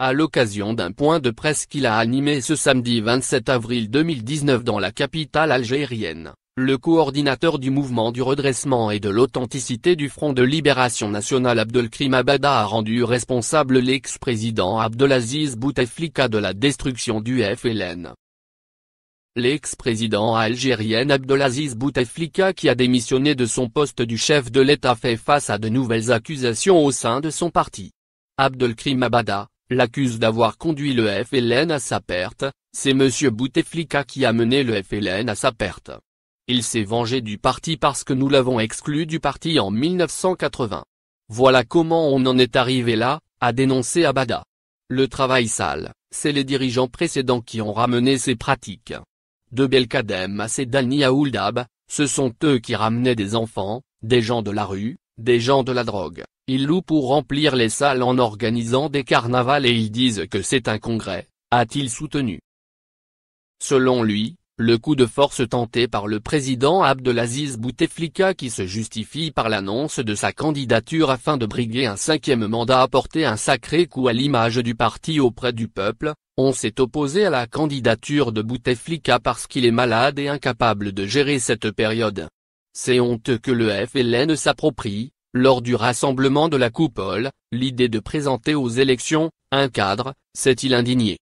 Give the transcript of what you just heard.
à l'occasion d'un point de presse qu'il a animé ce samedi 27 avril 2019 dans la capitale algérienne. Le coordinateur du mouvement du redressement et de l'authenticité du Front de Libération Nationale Abdelkrim Abada a rendu responsable l'ex-président Abdelaziz Bouteflika de la destruction du FLN. L'ex-président algérien Abdelaziz Bouteflika qui a démissionné de son poste du chef de l'État fait face à de nouvelles accusations au sein de son parti. Abdelkrim Abada, l'accuse d'avoir conduit le FLN à sa perte, c'est M. Bouteflika qui a mené le FLN à sa perte. Il s'est vengé du parti parce que nous l'avons exclu du parti en 1980. Voilà comment on en est arrivé là, a dénoncé Abada. Le travail sale, c'est les dirigeants précédents qui ont ramené ces pratiques. De Belkadem à Sedani à Ouldab, ce sont eux qui ramenaient des enfants, des gens de la rue, des gens de la drogue. Ils louent pour remplir les salles en organisant des carnavals et ils disent que c'est un congrès, a-t-il soutenu. Selon lui, le coup de force tenté par le président Abdelaziz Bouteflika qui se justifie par l'annonce de sa candidature afin de briguer un cinquième mandat a porté un sacré coup à l'image du parti auprès du peuple, on s'est opposé à la candidature de Bouteflika parce qu'il est malade et incapable de gérer cette période. C'est honteux que le FLN s'approprie, lors du rassemblement de la coupole, l'idée de présenter aux élections, un cadre, s'est-il indigné.